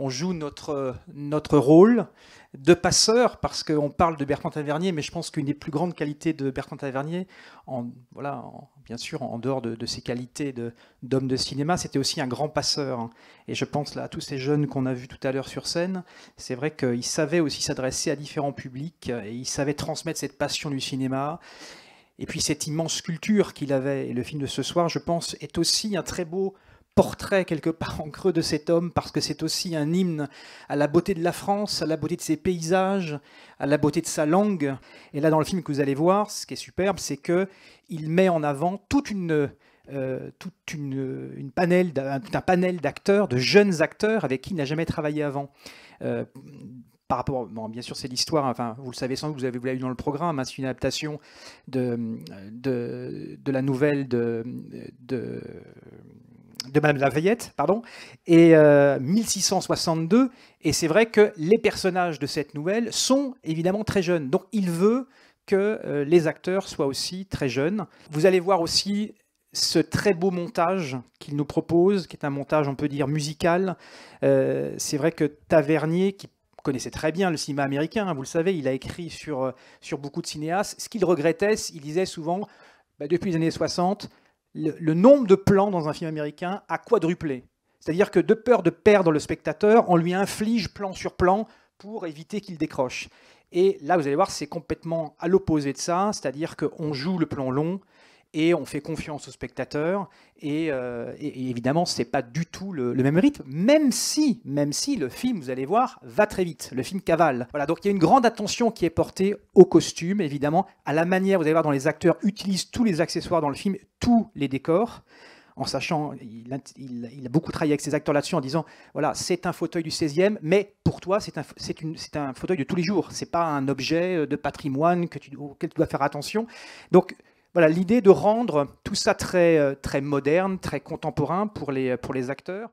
on joue notre, notre rôle de passeur, parce qu'on parle de Bertrand Tavernier, mais je pense qu'une des plus grandes qualités de Bertrand Tavernier, en, voilà, bien sûr en dehors de, ses qualités d'homme de, cinéma, c'était aussi un grand passeur. Hein. Et je pense à tous ces jeunes qu'on a vus tout à l'heure sur scène, c'est vrai qu'il savaient aussi s'adresser à différents publics, et ils savaient transmettre cette passion du cinéma. Et puis cette immense culture qu'il avait, et le film de ce soir, je pense, est aussi un très beau portrait quelque part en creux de cet homme, parce que c'est aussi un hymne à la beauté de la France, à la beauté de ses paysages, à la beauté de sa langue. Et là, dans le film que vous allez voir, ce qui est superbe, c'est que il met en avant toute une euh, toute une, une panel, d'un tout un panel d'acteurs, de jeunes acteurs avec qui il n'a jamais travaillé avant. Euh, par rapport, bien sûr, c'est l'histoire. Enfin, vous le savez sans doute, vous avez l'avez vu dans le programme. Hein, c'est une adaptation de, de, de la nouvelle de, de de Madame Lafayette, pardon, et 1662. Euh, et c'est vrai que les personnages de cette nouvelle sont évidemment très jeunes. Donc il veut que euh, les acteurs soient aussi très jeunes. Vous allez voir aussi ce très beau montage qu'il nous propose, qui est un montage, on peut dire, musical. Euh, c'est vrai que Tavernier, qui connaissait très bien le cinéma américain, hein, vous le savez, il a écrit sur, sur beaucoup de cinéastes. Ce qu'il regrettait, il disait souvent, bah, depuis les années 60, le, nombre de plans dans un film américain a quadruplé. C'est-à-dire que de peur de perdre le spectateur, on lui inflige plan sur plan pour éviter qu'il décroche. Et là, vous allez voir, c'est complètement à l'opposé de ça, c'est-à-dire qu'on joue le plan long, et on fait confiance au spectateur. Et, euh, évidemment, ce n'est pas du tout le, même rythme, même si, même si le film, vous allez voir, va très vite. Le film cavale. Voilà, donc il y a une grande attention qui est portée au costume, évidemment, à la manière, vous allez voir, dont les acteurs utilisent tous les accessoires dans le film, tous les décors en sachant, il, a beaucoup travaillé avec ses acteurs là-dessus en disant, voilà, c'est un fauteuil du 16e, mais pour toi, c'est un, un, fauteuil de tous les jours, c'est pas un objet de patrimoine que tu, auquel tu dois faire attention. Donc, voilà, l'idée de rendre tout ça très, euh, très moderne, très contemporain pour les, pour les acteurs.